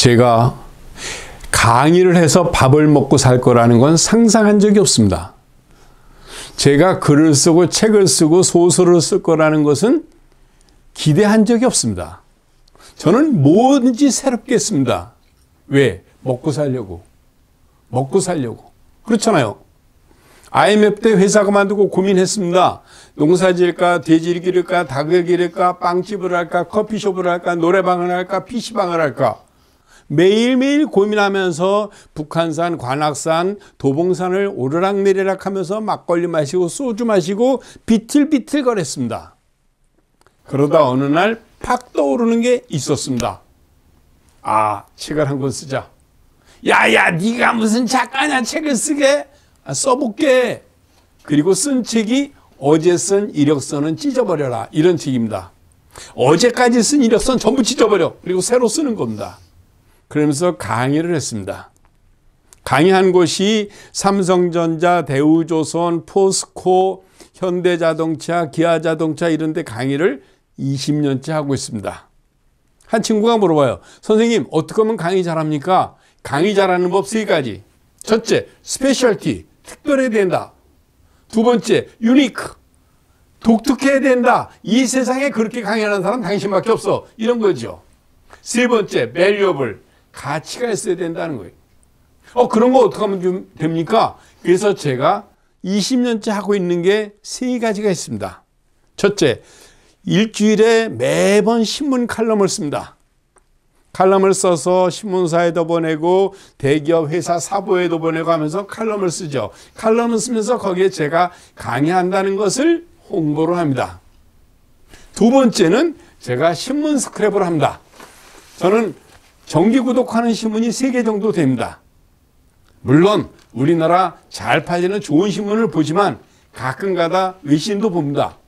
제가 강의를 해서 밥을 먹고 살 거라는 건 상상한 적이 없습니다. 제가 글을 쓰고 책을 쓰고 소설을 쓸 거라는 것은 기대한 적이 없습니다. 저는 뭔지 새롭게 했습니다. 왜? 먹고 살려고. 먹고 살려고. 그렇잖아요. IMF 때 회사 가만들고 고민했습니다. 농사 지을까, 돼지 기를까 닭을 기를까, 빵집을 할까, 커피숍을 할까, 노래방을 할까, PC방을 할까. 매일매일 고민하면서 북한산, 관악산, 도봉산을 오르락내리락 하면서 막걸리 마시고 소주 마시고 비틀비틀 거렸습니다. 그러다 어느 날 팍 떠오르는 게 있었습니다. 아, 책을 한 권 쓰자. 야야, 네가 무슨 작가냐 책을 쓰게? 아, 써볼게. 그리고 쓴 책이 어제 쓴 이력서는 찢어버려라 이런 책입니다. 어제까지 쓴 이력서는 전부 찢어버려. 그리고 새로 쓰는 겁니다. 그러면서 강의를 했습니다. 강의한 곳이 삼성전자, 대우조선, 포스코, 현대자동차, 기아자동차 이런 데 강의를 20년째 하고 있습니다. 한 친구가 물어봐요. 선생님 어떻게 하면 강의 잘합니까? 강의 잘하는 법 세 가지. 첫째, 스페셜티, 특별해야 된다. 두 번째, 유니크, 독특해야 된다. 이 세상에 그렇게 강의하는 사람 당신밖에 없어. 이런 거죠. 세 번째, 밸류어블, 가치가 있어야 된다는 거예요. 어, 그런 거 어떻게 하면 좀 됩니까? 그래서 제가 20년째 하고 있는 게 세 가지가 있습니다. 첫째, 일주일에 매번 신문 칼럼을 씁니다. 칼럼을 써서 신문사에도 보내고 대기업 회사 사보에도 보내고 하면서 칼럼을 쓰죠. 칼럼을 쓰면서 거기에 제가 강의한다는 것을 홍보를 합니다. 두 번째는 제가 신문 스크랩을 합니다. 저는 정기 구독하는 신문이 3개 정도 됩니다. 물론 우리나라 잘 팔리는 좋은 신문을 보지만 가끔가다 외신도 봅니다.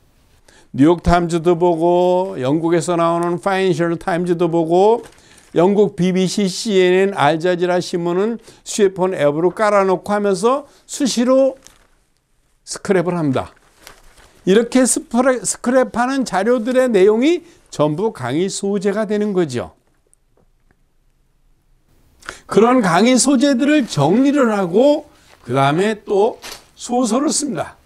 뉴욕타임즈도 보고 영국에서 나오는 파이낸셜 타임즈도 보고 영국 BBC, CNN, 알자지라 신문은 휴대폰 앱으로 깔아놓고 하면서 수시로 스크랩을 합니다. 이렇게 스크랩하는 자료들의 내용이 전부 강의 소재가 되는 거죠. 그런 강의 소재들을 정리를 하고 그 다음에 또 소설을 씁니다.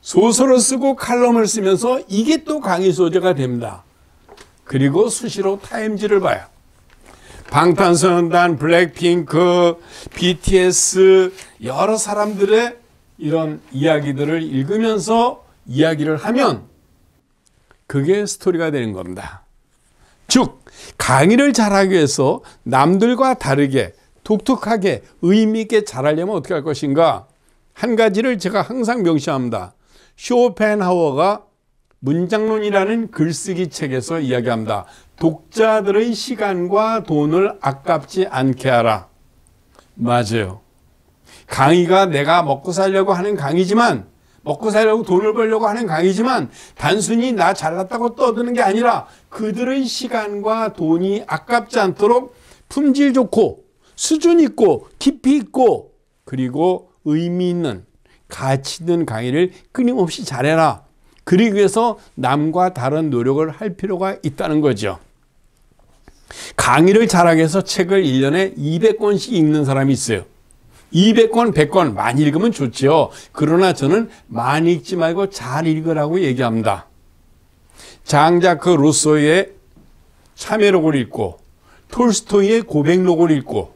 소설을 쓰고 칼럼을 쓰면서 이게 또 강의 소재가 됩니다. 그리고 수시로 타임지를 봐요. 방탄소년단, 블랙핑크, BTS 여러 사람들의 이런 이야기들을 읽으면서 이야기를 하면 그게 스토리가 되는 겁니다. 즉 강의를 잘하기 위해서 남들과 다르게 독특하게 의미 있게 잘하려면 어떻게 할 것인가 한 가지를 제가 항상 명시합니다. 쇼펜하워가 문장론이라는 글쓰기 책에서 이야기합니다. 독자들의 시간과 돈을 아깝지 않게 하라. 맞아요. 강의가 내가 먹고 살려고 하는 강의지만 먹고 살려고 돈을 벌려고 하는 강의지만 단순히 나 잘났다고 떠드는 게 아니라 그들의 시간과 돈이 아깝지 않도록 품질 좋고 수준 있고 깊이 있고 그리고 의미 있는 가치 있는 강의를 끊임없이 잘해라. 그리기 위해서 남과 다른 노력을 할 필요가 있다는 거죠. 강의를 잘하게해서 책을 1년에 200권씩 읽는 사람이 있어요. 200권, 100권 많이 읽으면 좋지요. 그러나 저는 많이 읽지 말고 잘 읽으라고 얘기합니다. 장자크 루소의 참외록을 읽고 톨스토이의 고백록을 읽고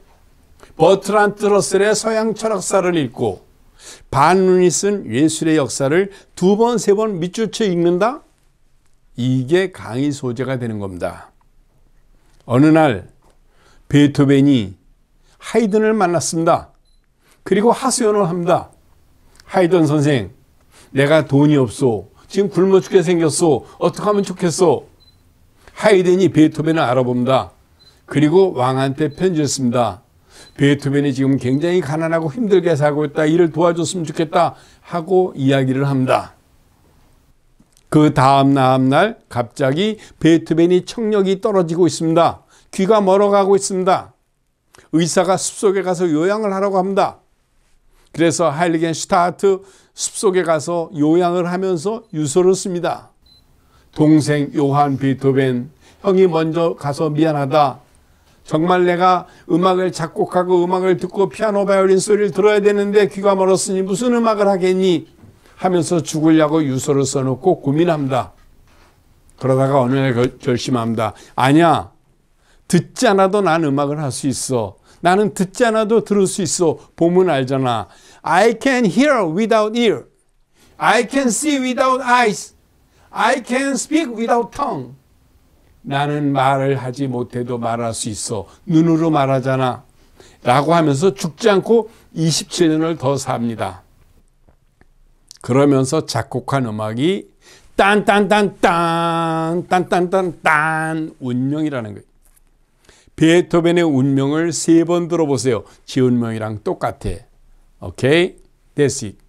버트란트 러셀의 서양 철학사를 읽고 반눈이 쓴 예술의 역사를 두 번, 세 번 밑줄쳐 읽는다? 이게 강의 소재가 되는 겁니다. 어느 날 베토벤이 하이든을 만났습니다. 그리고 하소연을 합니다. 하이든 선생, 내가 돈이 없소. 지금 굶어 죽게 생겼소. 어떻게 하면 좋겠소? 하이든이 베토벤을 알아봅니다. 그리고 왕한테 편지를 씁니다. 베토벤이 지금 굉장히 가난하고 힘들게 살고 있다. 이를 도와줬으면 좋겠다. 하고 이야기를 합니다. 그 다음 다음날 갑자기 베토벤이 청력이 떨어지고 있습니다. 귀가 멀어가고 있습니다. 의사가 숲속에 가서 요양을 하라고 합니다. 그래서 하일리겐슈타트 숲속에 가서 요양을 하면서 유서를 씁니다. 동생 요한 비토벤 형이 먼저 가서 미안하다. 정말 내가 음악을 작곡하고 음악을 듣고 피아노 바이올린 소리를 들어야 되는데 귀가 멀었으니 무슨 음악을 하겠니? 하면서 죽으려고 유서를 써놓고 고민합니다. 그러다가 어느 날 결심합니다. 아니야. 듣지 않아도 난 음악을 할 수 있어. 나는 듣지 않아도 들을 수 있어. 보면 알잖아. I can hear without ear. I can see without eyes. I can speak without tongue. 나는 말을 하지 못해도 말할 수 있어. 눈으로 말하잖아. 라고 하면서 죽지 않고 27년을 더 삽니다. 그러면서 작곡한 음악이 딴딴딴딴 딴딴딴딴 운명이라는 거예요. 베토벤의 운명을 세 번 들어보세요. 지 운명이랑 똑같아. 오케이? Okay? t h